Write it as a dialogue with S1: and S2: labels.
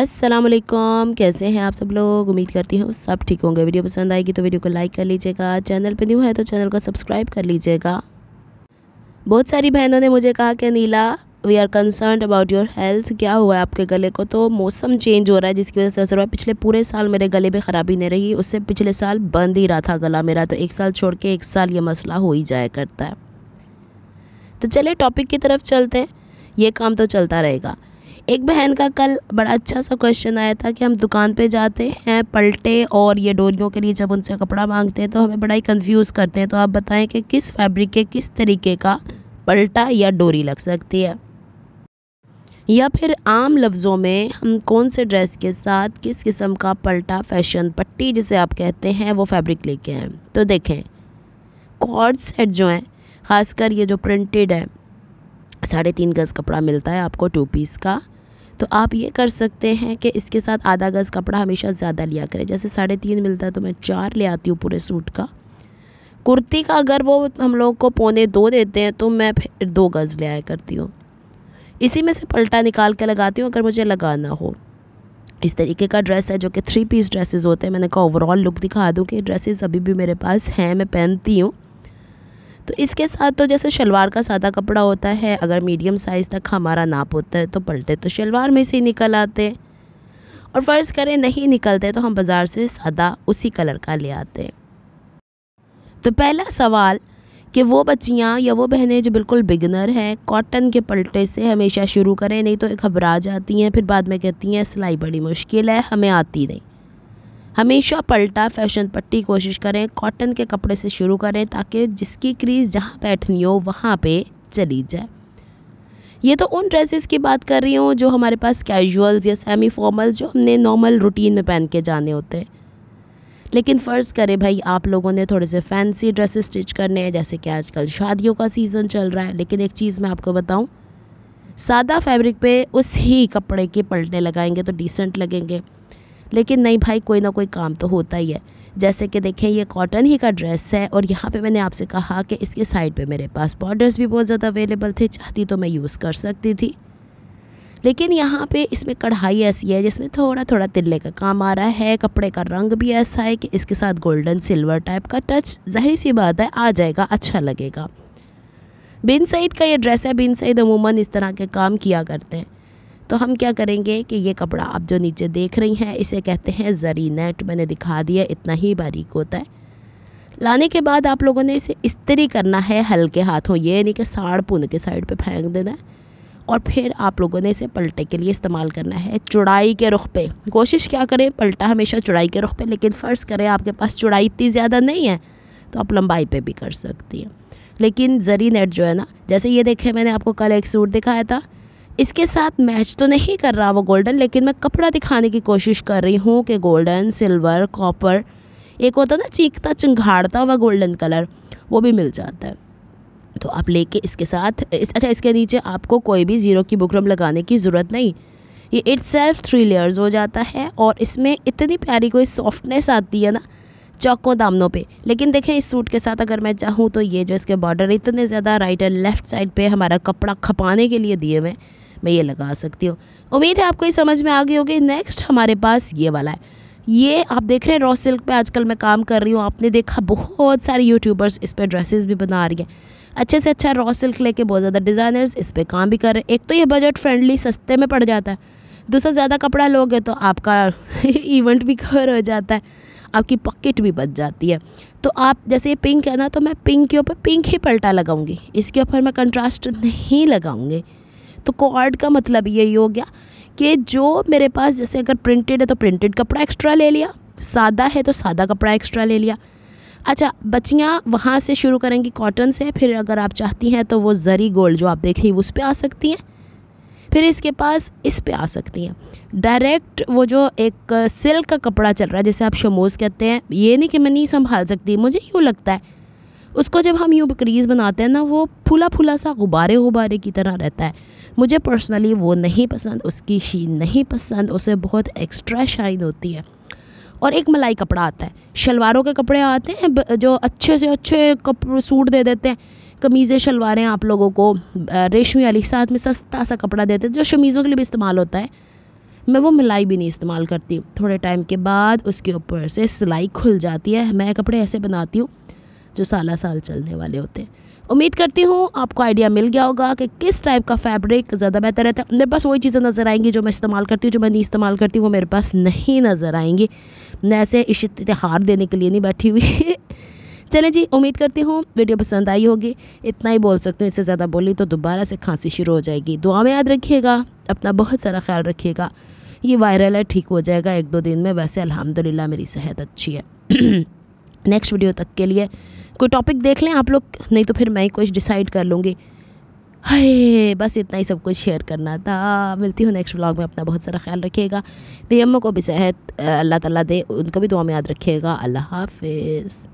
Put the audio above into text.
S1: वालेकुम कैसे हैं आप सब लोग उम्मीद करती हूँ सब ठीक होंगे वीडियो पसंद आएगी तो वीडियो को लाइक कर लीजिएगा चैनल पर न्यू है तो चैनल को सब्सक्राइब कर लीजिएगा बहुत सारी बहनों ने मुझे कहा कि Neela we are concern about your health क्या हुआ है आपके गले को तो मौसम चेंज हो रहा है जिसकी वजह से असर हुआ है पिछले पूरे साल मेरे गले में ख़राबी नहीं रही उससे पिछले साल बंद ही रहा था गला मेरा तो एक साल छोड़ के एक साल ये मसला हो ही जाया करता है तो चलिए टॉपिक की तरफ चलते हैं ये काम तो चलता रहेगा एक बहन का कल बड़ा अच्छा सा क्वेश्चन आया था कि हम दुकान पे जाते हैं पलटे और ये डोरियों के लिए जब उनसे कपड़ा मांगते हैं तो हमें बड़ा ही कंफ्यूज करते हैं तो आप बताएं कि किस फैब्रिक के किस तरीके का पलटा या डोरी लग सकती है या फिर आम लफ्ज़ों में हम कौन से ड्रेस के साथ किस किस्म का पलटा फैशन पट्टी जिसे आप कहते हैं वो फैब्रिक लेके आए तो देखें कॉर्ड सेट जो हैं ख़ासकर ये जो प्रिंटेड है साढ़े तीन गज़ कपड़ा मिलता है आपको टू पीस का तो आप ये कर सकते हैं कि इसके साथ आधा गज़ कपड़ा हमेशा ज़्यादा लिया करें जैसे साढ़े तीन मिलता है तो मैं चार ले आती हूँ पूरे सूट का कुर्ती का अगर वो हम लोग को पौने दो देते हैं तो मैं फिर दो गज़ ले आया करती हूँ इसी में से पलटा निकाल के लगाती हूँ अगर मुझे लगाना हो इस तरीके का ड्रेस है जो कि थ्री पीस ड्रेसेस होते हैं मैंने कहा ओवरऑल लुक दिखा दूँ कि ड्रेसेस अभी भी मेरे पास हैं मैं पहनती हूँ तो इसके साथ तो जैसे शलवार का सादा कपड़ा होता है अगर मीडियम साइज़ तक हमारा नाप होता है तो पलटे तो शलवार में से ही निकल आते और फ़र्ज़ करें नहीं निकलते तो हम बाज़ार से सादा उसी कलर का ले आते हैं तो पहला सवाल कि वो बच्चियाँ या वो बहनें जो बिल्कुल बिगनर हैं कॉटन के पलटे से हमेशा शुरू करें नहीं तो घबरा जाती हैं फिर बाद में कहती हैं सिलाई बड़ी मुश्किल है हमें आती नहीं हमेशा पलटा फैशन पट्टी कोशिश करें कॉटन के कपड़े से शुरू करें ताकि जिसकी क्रीज जहाँ बैठनी हो वहाँ पे चली जाए ये तो उन ड्रेसेस की बात कर रही हूँ जो हमारे पास कैजुअल्स या सेमी फॉर्मल्स जो हमने नॉर्मल रूटीन में पहन के जाने होते हैं लेकिन फ़र्ज़ करें भाई आप लोगों ने थोड़े से फैंसी ड्रेसेस स्टिच करने हैं जैसे कि आजकल शादियों का सीज़न चल रहा है लेकिन एक चीज़ मैं आपको बताऊँ सादा फैब्रिक पे उस ही कपड़े के पलटे लगाएंगे तो डिसेंट लगेंगे लेकिन नहीं भाई कोई ना कोई काम तो होता ही है जैसे कि देखें ये कॉटन ही का ड्रेस है और यहाँ पे मैंने आपसे कहा कि इसके साइड पे मेरे पास बॉर्डर्स भी बहुत ज़्यादा अवेलेबल थे चाहती तो मैं यूज़ कर सकती थी लेकिन यहाँ पे इसमें कढ़ाई ऐसी है जिसमें थोड़ा थोड़ा तिल्ले का काम आ रहा है कपड़े का रंग भी ऐसा है कि इसके साथ गोल्डन सिल्वर टाइप का टच जहरी सी बात है आ जाएगा अच्छा लगेगा बिन सईद का ये ड्रेस है बिन सईद अमूमन इस तरह के काम किया करते हैं तो हम क्या करेंगे कि ये कपड़ा आप जो नीचे देख रही हैं इसे कहते हैं जरी नेट मैंने दिखा दिया इतना ही बारीक होता है लाने के बाद आप लोगों ने इसे इस्तरी करना है हल्के हाथों ये नहीं कि साड़ पुन के साइड पे फेंक देना है और फिर आप लोगों ने इसे पलटे के लिए इस्तेमाल करना है चुड़ाई के रुख पे कोशिश क्या करें पलटा हमेशा चुड़ाई के रुख पे लेकिन फ़र्ज़ करें आपके पास चुड़ाई इतनी ज़्यादा नहीं है तो आप लंबाई पे भी कर सकती हैं लेकिन जरी नेट जो है ना जैसे ये देखें मैंने आपको कल एक सूट दिखाया था इसके साथ मैच तो नहीं कर रहा वो गोल्डन लेकिन मैं कपड़ा दिखाने की कोशिश कर रही हूँ कि गोल्डन सिल्वर कॉपर एक होता ना चीखता चिंघाड़ता हुआ गोल्डन कलर वो भी मिल जाता है तो आप लेके इसके साथ इस, अच्छा इसके नीचे आपको कोई भी ज़ीरो की बुकरम लगाने की ज़रूरत नहीं ये इट सेल्फ थ्री लेयर्स हो जाता है और इसमें इतनी प्यारी कोई सॉफ्टनेस आती है ना चौकों दामनों पे लेकिन देखें इस सूट के साथ अगर मैं चाहूँ तो ये जो इसके बॉर्डर इतने ज़्यादा राइट एंड लेफ़्ट साइड पे हमारा कपड़ा खपाने के लिए दिए हुए हैं में ये लगा सकती हूँ उम्मीद है आपको ये समझ में आ गई होगी नेक्स्ट हमारे पास ये वाला है ये आप देख रहे हैं रॉ सिल्क पे आजकल मैं काम कर रही हूँ आपने देखा बहुत सारे यूट्यूबर्स इस पर ड्रेसेस भी बना रही हैं अच्छे से अच्छा रॉ सिल्क लेके बहुत ज़्यादा डिज़ाइनर्स इस पर काम भी कर रहे हैं एक तो ये बजट फ्रेंडली सस्ते में पड़ जाता है दूसरा ज़्यादा कपड़ा लोगे तो आपका इवेंट भी कवर हो जाता है आपकी पॉकेट भी बच जाती है तो आप जैसे ये पिंक है ना तो मैं पिंक के ऊपर पिंक ही पलटा लगाऊंगी इसके ऊपर मैं कंट्रास्ट नहीं लगाऊंगी तो कॉर्ड का मतलब यही हो गया कि जो मेरे पास जैसे अगर प्रिंटेड है तो प्रिंटेड कपड़ा एक्स्ट्रा ले लिया सादा है तो सादा कपड़ा एक्स्ट्रा ले लिया अच्छा बच्चियाँ वहाँ से शुरू करेंगी कॉटन से फिर अगर आप चाहती हैं तो वो ज़री गोल्ड जो आप देख रही उस पर आ सकती हैं फिर इसके पास इस पे आ सकती हैं डायरेक्ट वो जो एक सिल्क का कपड़ा चल रहा है जैसे आप शमोज़ कहते हैं ये नहीं कि मैं नहीं संभाल सकती मुझे यूँ लगता है उसको जब हम यूँ क्रीज़ बनाते हैं ना वो फूला फूला सा गुब्बारे गुब्बारे की तरह रहता है मुझे पर्सनली वो नहीं पसंद उसकी शीन नहीं पसंद उसमें बहुत एक्स्ट्रा शाइन होती है और एक मलाई कपड़ा आता है शलवारों के कपड़े आते हैं जो अच्छे से अच्छे कपड़े सूट दे देते हैं कमीज़ें शलवारें आप लोगों को रेशमी वाली साथ में सस्ता सा कपड़ा देते हैं जो शमीज़ों के लिए भी इस्तेमाल होता है मैं वो मलाई भी नहीं इस्तेमाल करती थोड़े टाइम के बाद उसके ऊपर से सिलाई खुल जाती है मैं कपड़े ऐसे बनाती हूँ जो साल साल चलने वाले होते हैं उम्मीद करती हूँ आपको आइडिया मिल गया होगा कि किस टाइप का फैब्रिक ज़्यादा बेहतर रहता है मेरे पास वही चीज़ें नज़र आएंगी जो मैं इस्तेमाल करती हूँ जो मैं नहीं इस्तेमाल करती वो मेरे पास नहीं नज़र आएंगी मैं ऐसे इश्तहार देने के लिए नहीं बैठी हुई चले जी उम्मीद करती हूँ वीडियो पसंद आई होगी इतना ही बोल सकती हूँ इससे ज़्यादा बोली तो दोबारा से खांसी शुरू हो जाएगी दुआ में याद रखिएगा अपना बहुत सारा ख्याल रखिएगा ये वायरल है ठीक हो जाएगा एक दो दिन में वैसे अलहमदिल्ला मेरी सेहत अच्छी है नेक्स्ट वीडियो तक के लिए कोई टॉपिक देख लें आप लोग नहीं तो फिर मैं ही कुछ डिसाइड कर लूँगी हाय बस इतना ही सब कुछ शेयर करना था मिलती हूँ नेक्स्ट व्लॉग में अपना बहुत सारा ख्याल रखिएगा मेरी अम्मा को भी सेहत अल्लाह ताला दे उनका भी दुआ में याद रखिएगा अल्लाह हाफिज़